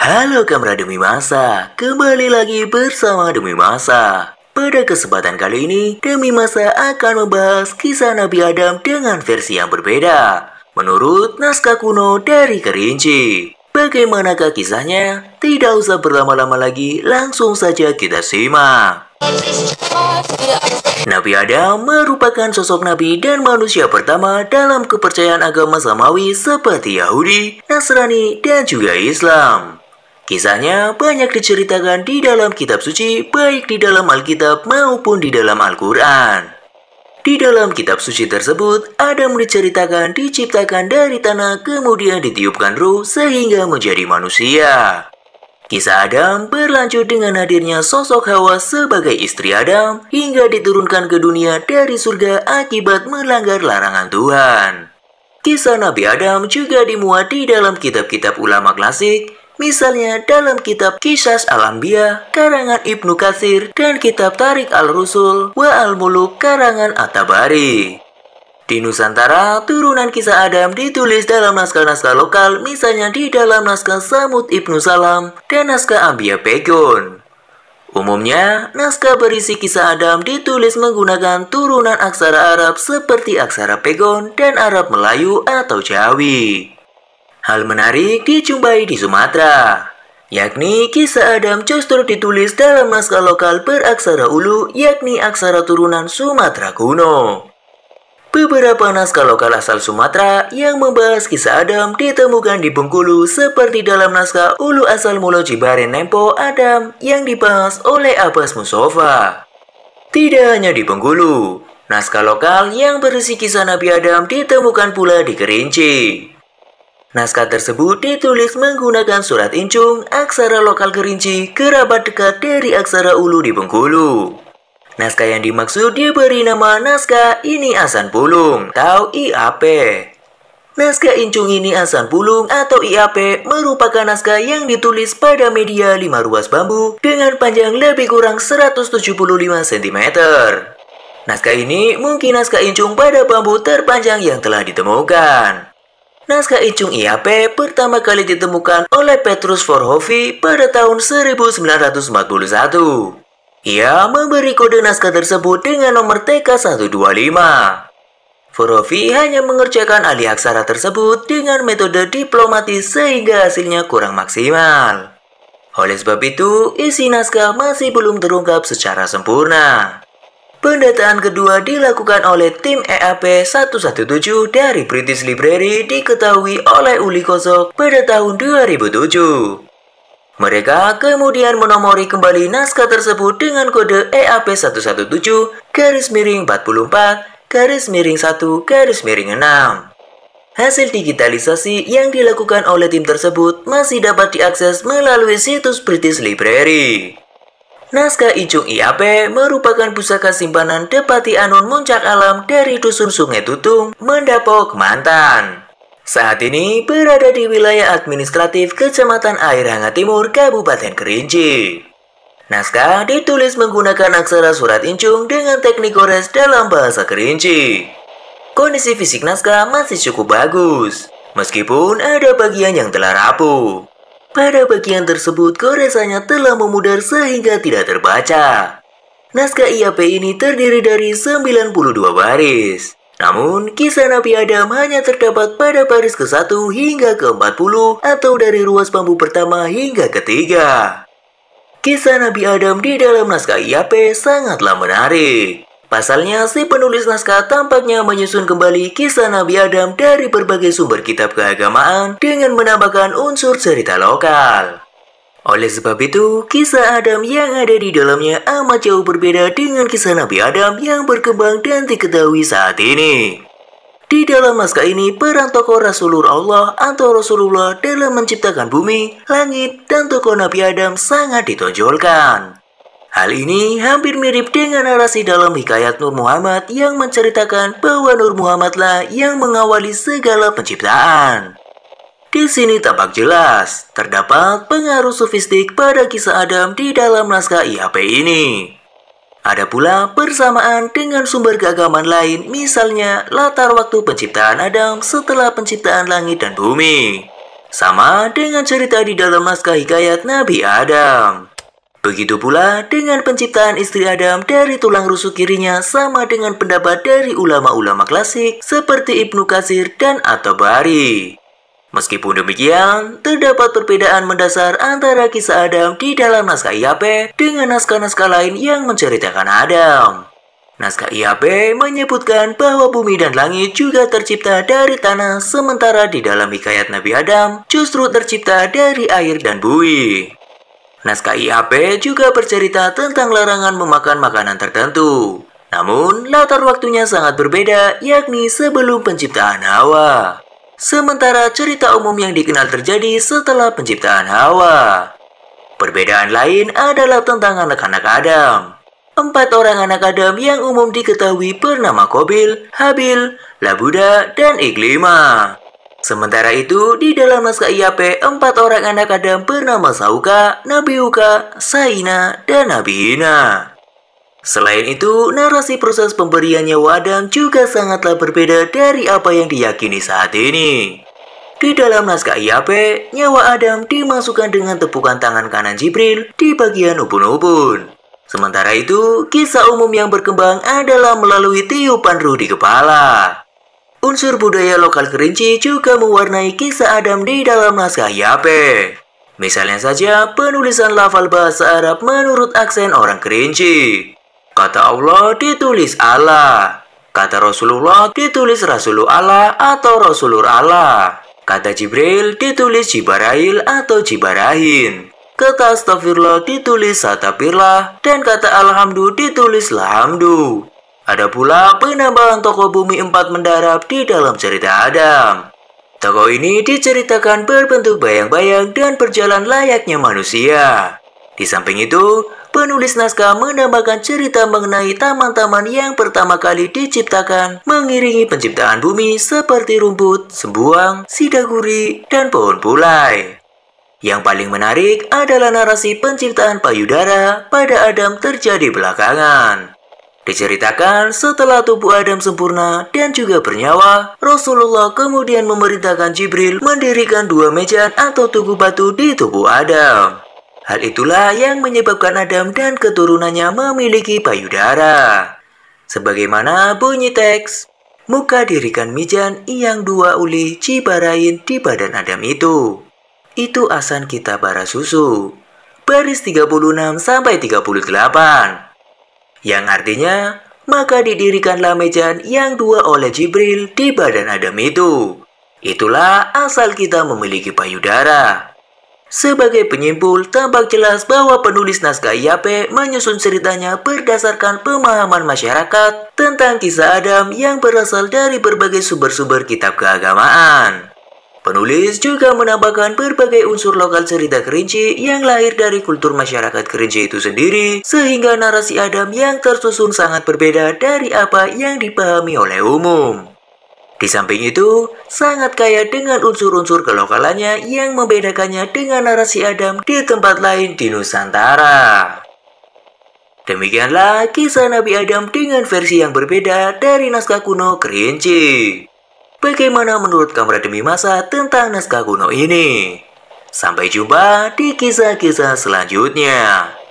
Halo Kamera Demi Masa, kembali lagi bersama Demi Masa. Pada kesempatan kali ini, Demi Masa akan membahas kisah Nabi Adam dengan versi yang berbeda. Menurut naskah kuno dari Kerinci. Bagaimanakah kisahnya? Tidak usah berlama-lama lagi, langsung saja kita simak. Nabi Adam merupakan sosok nabi dan manusia pertama dalam kepercayaan agama Samawi seperti Yahudi, Nasrani, dan juga Islam. Kisahnya banyak diceritakan di dalam kitab suci baik di dalam Alkitab maupun di dalam Al-Quran. Di dalam kitab suci tersebut, Adam diceritakan diciptakan dari tanah kemudian ditiupkan ruh sehingga menjadi manusia. Kisah Adam berlanjut dengan hadirnya sosok Hawa sebagai istri Adam hingga diturunkan ke dunia dari surga akibat melanggar larangan Tuhan. Kisah Nabi Adam juga dimuat di dalam kitab-kitab ulama klasik, misalnya dalam kitab Kisah Al-Anbiya karangan Ibnu Katsir dan kitab Tarik Al-Rusul wa Al-Muluk karangan At-Tabari. Di Nusantara, turunan kisah Adam ditulis dalam naskah-naskah lokal, misalnya di dalam naskah Samud Ibnu Salam dan naskah Ambia Pegon. Umumnya, naskah berisi kisah Adam ditulis menggunakan turunan aksara Arab seperti aksara Pegon dan Arab Melayu atau Jawi. Hal menarik dijumpai di Sumatera, yakni kisah Adam justru ditulis dalam naskah lokal beraksara ulu yakni aksara turunan Sumatera kuno. Beberapa naskah lokal asal Sumatera yang membahas kisah Adam ditemukan di Bengkulu seperti dalam naskah Ulu asal Mulo Cibaren Nempo Adam yang dibahas oleh Abbas Musofa. Tidak hanya di Bengkulu, naskah lokal yang berisi kisah Nabi Adam ditemukan pula di Kerinci. Naskah tersebut ditulis menggunakan surat incung aksara lokal Kerinci kerabat dekat dari aksara Ulu di Bengkulu. Naskah yang dimaksud diberi nama naskah ini Asan Pulung atau IAP. Naskah Incung ini Asan Pulung atau IAP merupakan naskah yang ditulis pada media 5 ruas bambu dengan panjang lebih kurang 175 cm. Naskah ini mungkin naskah incung pada bambu terpanjang yang telah ditemukan. Naskah incung IAP pertama kali ditemukan oleh Petrus Forhovi pada tahun 1941. Ia memberi kode naskah tersebut dengan nomor TK125. Forofi hanya mengerjakan alih aksara tersebut dengan metode diplomatis sehingga hasilnya kurang maksimal. Oleh sebab itu, isi naskah masih belum terungkap secara sempurna. Pendataan kedua dilakukan oleh tim EAP 117 dari British Library diketahui oleh Uli Kosok pada tahun 2007. Mereka kemudian menomori kembali naskah tersebut dengan kode EAP 117 garis miring 44 garis miring 1 garis miring 6. Hasil digitalisasi yang dilakukan oleh tim tersebut masih dapat diakses melalui situs British Library. Naskah Ijung IAP merupakan pusaka simpanan Depati Anun Muncak Alam dari Dusun Sungai Tutung, Mendapok, Mantan. Saat ini berada di wilayah administratif Kecamatan Air Hangat Timur, Kabupaten Kerinci. Naskah ditulis menggunakan aksara surat incung dengan teknik gores dalam bahasa Kerinci. Kondisi fisik naskah masih cukup bagus, meskipun ada bagian yang telah rapuh. Pada bagian tersebut goresannya telah memudar sehingga tidak terbaca. Naskah IAP ini terdiri dari 92 baris. Namun, kisah Nabi Adam hanya terdapat pada baris ke-1 hingga ke-40 atau dari ruas bambu pertama hingga ketiga. Kisah Nabi Adam di dalam naskah IAP sangatlah menarik. Pasalnya, si penulis naskah tampaknya menyusun kembali kisah Nabi Adam dari berbagai sumber kitab keagamaan dengan menambahkan unsur cerita lokal. Oleh sebab itu, kisah Adam yang ada di dalamnya amat jauh berbeda dengan kisah Nabi Adam yang berkembang dan diketahui saat ini. Di dalam naskah ini, peran tokoh Rasulullah Allah atau Rasulullah dalam menciptakan bumi, langit, dan tokoh Nabi Adam sangat ditonjolkan. Hal ini hampir mirip dengan narasi dalam Hikayat Nur Muhammad yang menceritakan bahwa Nur Muhammadlah yang mengawali segala penciptaan. Di sini tampak jelas, terdapat pengaruh sufistik pada kisah Adam di dalam naskah IHP ini. Ada pula persamaan dengan sumber keagamaan lain, misalnya latar waktu penciptaan Adam setelah penciptaan langit dan bumi. Sama dengan cerita di dalam naskah hikayat Nabi Adam. Begitu pula dengan penciptaan istri Adam dari tulang rusuk kirinya sama dengan pendapat dari ulama-ulama klasik seperti Ibnu Katsir dan At-Tabari. Meskipun demikian, terdapat perbedaan mendasar antara kisah Adam di dalam naskah IAP dengan naskah-naskah lain yang menceritakan Adam. Naskah IAP menyebutkan bahwa bumi dan langit juga tercipta dari tanah, sementara di dalam hikayat Nabi Adam justru tercipta dari air dan bui. Naskah IAP juga bercerita tentang larangan memakan makanan tertentu. Namun, latar waktunya sangat berbeda, yakni sebelum penciptaan Hawa. Sementara cerita umum yang dikenal terjadi setelah penciptaan Hawa. Perbedaan lain adalah tentang anak-anak Adam. Empat orang anak Adam yang umum diketahui bernama Kobil, Habil, Labuda, dan Iklima. Sementara itu, di dalam naskah IAP, empat orang anak Adam bernama Sauka, Nabi Uka, Saina, dan Nabi Hina. Selain itu, narasi proses pemberiannya Wadang juga sangatlah berbeda dari apa yang diyakini saat ini. Di dalam naskah IAP, nyawa Adam dimasukkan dengan tepukan tangan kanan Jibril di bagian ubun-ubun. Sementara itu, kisah umum yang berkembang adalah melalui tiupan ruh di kepala. Unsur budaya lokal kerinci juga mewarnai kisah Adam di dalam naskah IAP. Misalnya saja, penulisan lafal bahasa Arab menurut aksen orang kerinci. Kata Allah ditulis Allah. Kata Rasulullah ditulis Rasulullah Allah atau Rasulur Allah. Kata Jibril ditulis Jibrail atau Jibarahin. Kata Astaghfirullah ditulis Satapirlah dan kata Alhamdulillah ditulis Lahamdu. Ada pula penambahan tokoh bumi empat mendarap di dalam cerita Adam. Tokoh ini diceritakan berbentuk bayang-bayang dan berjalan layaknya manusia. Di samping itu, penulis naskah menambahkan cerita mengenai taman-taman yang pertama kali diciptakan mengiringi penciptaan bumi seperti rumput, sembuang, sidaguri, dan pohon pulai. Yang paling menarik adalah narasi penciptaan payudara pada Adam terjadi belakangan. Diceritakan setelah tubuh Adam sempurna dan juga bernyawa, Rasulullah kemudian memerintahkan Jibril mendirikan dua meja atau tugu batu di tubuh Adam. Hal itulah yang menyebabkan Adam dan keturunannya memiliki payudara. Sebagaimana bunyi teks, muka dirikan mijan yang dua uli cibarain di badan Adam itu. Itu asan kita bara susu. Baris 36 sampai 38. Yang artinya, maka didirikanlah Mijan yang dua oleh Jibril di badan Adam itu. Itulah asal kita memiliki payudara. Sebagai penyimpul, tampak jelas bahwa penulis naskah IAP menyusun ceritanya berdasarkan pemahaman masyarakat tentang kisah Adam yang berasal dari berbagai sumber-sumber kitab keagamaan. Penulis juga menambahkan berbagai unsur lokal cerita kerinci yang lahir dari kultur masyarakat kerinci itu sendiri, sehingga narasi Adam yang tersusun sangat berbeda dari apa yang dipahami oleh umum. Di samping itu, sangat kaya dengan unsur-unsur kelokalannya yang membedakannya dengan narasi Adam di tempat lain di Nusantara. Demikianlah kisah Nabi Adam dengan versi yang berbeda dari naskah kuno Kerinci. Bagaimana menurut kamera demi masa tentang naskah kuno ini? Sampai jumpa di kisah-kisah selanjutnya.